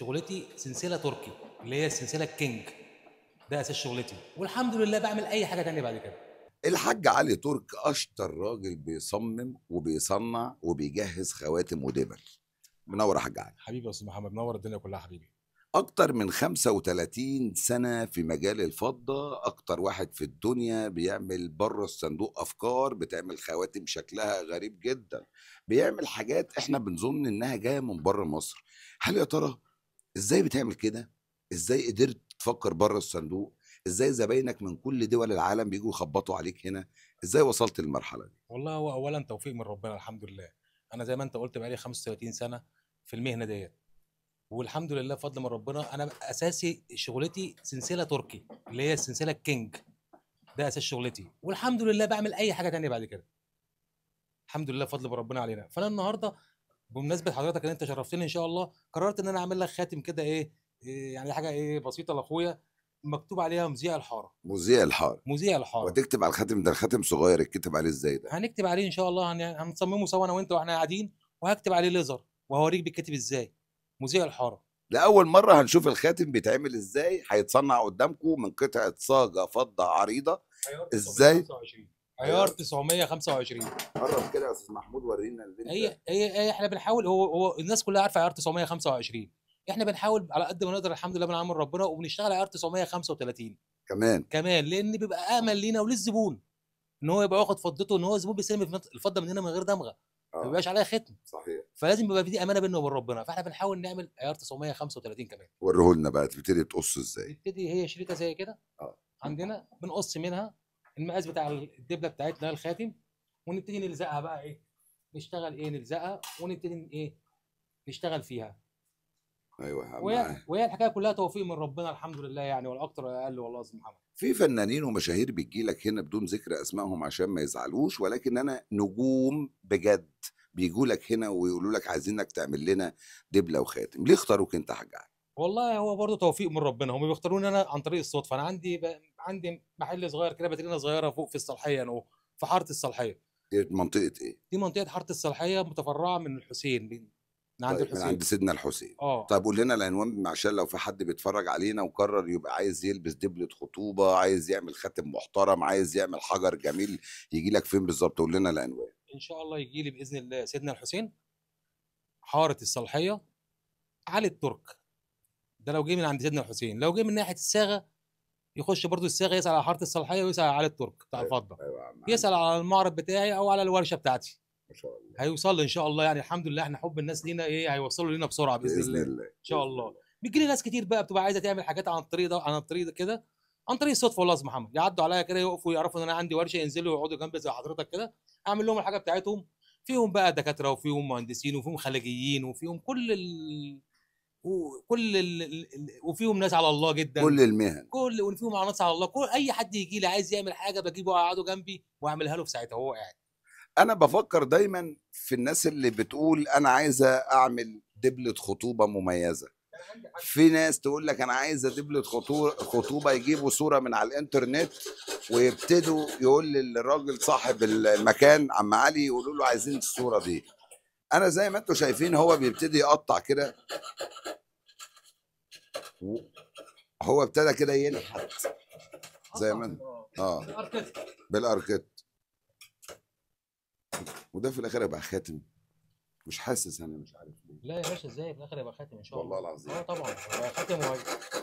شغلتي سلسله تركي اللي هي السلسله الكينج ده اساس شغلتي والحمد لله بعمل اي حاجه تانية بعد كده الحاج علي ترك اشطر راجل بيصمم وبيصنع وبيجهز خواتم ودبل منور يا حاج علي حبيبي يا استاذ محمد منور الدنيا كلها حبيبي اكتر من 35 سنه في مجال الفضه اكتر واحد في الدنيا بيعمل بره الصندوق افكار بتعمل خواتم شكلها غريب جدا بيعمل حاجات احنا بنظن انها جايه من بره مصر هل يا ترى ازاي بتعمل كده ازاي قدرت تفكر بره الصندوق ازاي زباينك من كل دول العالم بيجوا يخبطوا عليك هنا ازاي وصلت للمرحله دي والله هو اولا توفيق من ربنا الحمد لله انا زي ما انت قلت بقالي 35 سنه في المهنه ديت والحمد لله فضل من ربنا انا اساسي شغلتي سلسله تركي اللي هي السلسله الكينج ده اساس شغلتي والحمد لله بعمل اي حاجه تانية بعد كده الحمد لله فضل من ربنا علينا فانا النهارده بمناسبه حضرتك ان انت شرفتني ان شاء الله قررت ان انا اعمل لك خاتم كده إيه, ايه يعني حاجه ايه بسيطه لاخويا مكتوب عليها مذيع الحاره مذيع الحاره مذيع الحاره وتكتب على الخاتم ده الخاتم صغير اتكتب عليه ازاي ده هنكتب عليه ان شاء الله هنصممه سوا انا وانت واحنا قاعدين وهكتب عليه ليزر وهوريك بيتكتب ازاي مذيع الحاره لاول مره هنشوف الخاتم بيتعمل ازاي هيتصنع قدامكم من قطعه صاجه فضه عريضه ازاي 25. عيار 925 قرب كده يا استاذ محمود ورينا هي هي احنا بنحاول هو هو الناس كلها عارفه عيار 925 احنا بنحاول على قد ما نقدر الحمد لله من ربنا وبنشتغل عيار 935 كمان كمان لان بيبقى امل لينا وللزبون ان هو يبقى واخد فضته ان هو الزبون بيستلم الفضه مننا من غير دمغه آه. ما بيبقاش عليها ختم صحيح فلازم يبقى في دي امانه بيننا وبين ربنا فاحنا بنحاول نعمل عيار 935 كمان وريهولنا بقى تبتدي تقص ازاي تبتدي هي شريطه زي كده اه عندنا بنقص منها المقاس بتاع الدبله بتاعتنا الخاتم ونبتدي نلزقها بقى ايه نشتغل ايه نلزقها ونبتدي ايه نشتغل فيها ايوه وهي, وهي الحكايه كلها توفيق من ربنا الحمد لله يعني ولا اكتر ولا اقل والله يا محمد في فنانين ومشاهير بتجي لك هنا بدون ذكر اسمائهم عشان ما يزعلوش ولكن انا نجوم بجد بيجوا لك هنا ويقولوا لك عايزينك تعمل لنا دبله وخاتم ليه اختاروك انت حاج والله هو برضه توفيق من ربنا هم بيختاروني انا عن طريق الصدفه انا عندي عندي محل صغير كده بترينا صغيره فوق في الصالحيه نو في حاره الصالحيه دي منطقه ايه؟ دي منطقه حاره الصالحيه متفرعه من الحسين من عند طيب الحسين من عند سيدنا الحسين اه طيب قول لنا العنوان عشان لو في حد بيتفرج علينا وقرر يبقى عايز يلبس دبله خطوبه عايز يعمل خاتم محترم عايز يعمل حجر جميل يجي لك فين بالظبط قول لنا العنوان ان شاء الله يجي لي باذن الله سيدنا الحسين حاره الصالحيه علي الترك ده لو جه من عند سيدنا الحسين لو جه من ناحيه الصاغه يخش برضه الصياغه يسال على حاره الصلاحيه ويسال على الترك بتاع أيوة، الفضه أيوة. أيوة. يسال على المعرض بتاعي او على الورشه بتاعتي ما شاء الله هيوصل لي ان شاء الله يعني الحمد لله احنا حب الناس لينا ايه هيوصلوا لينا بسرعه باذن, بإذن الله. الله ان شاء الله بيجي لي ناس كتير بقى بتبقى عايزه تعمل حاجات عن الطريق ده عن الطريق ده كده عن طريق الصدفه والله يا محمد يعدوا عليا كده يقفوا يعرفوا ان انا عندي ورشه ينزلوا يقعدوا جنبي زي حضرتك كده اعمل لهم الحاجه بتاعتهم فيهم بقى دكاتره وفيهم مهندسين وفيهم خليجيين وفيهم كل وكل ال... ال... وفيهم ناس على الله جدا كل المهن كل وفيهم على ناس على الله كل اي حد يجي لي عايز يعمل حاجه بجيبه اقعده جنبي واعملها له في ساعتها وهو قاعد انا بفكر دايما في الناس اللي بتقول انا عايزه اعمل دبله خطوبه مميزه في ناس تقول لك انا عايزه دبله خطوبه يجيبوا صوره من على الانترنت ويبتدوا يقول للراجل صاحب المكان عم علي يقولوا له عايزين الصوره دي انا زي ما انتم شايفين هو بيبتدي يقطع كده هو ابتدى كده ينحت زي آه. ما اه, آه. بالاركت وده في الاخر يبقى خاتم مش حاسس انا مش عارف ليه لا يا باشا ازاي في الاخر يبقى خاتم ان شاء الله والله العظيم اه طبعا هيبقى خاتم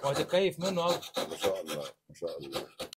وهتتكيف منه قوي ما شاء الله ما شاء الله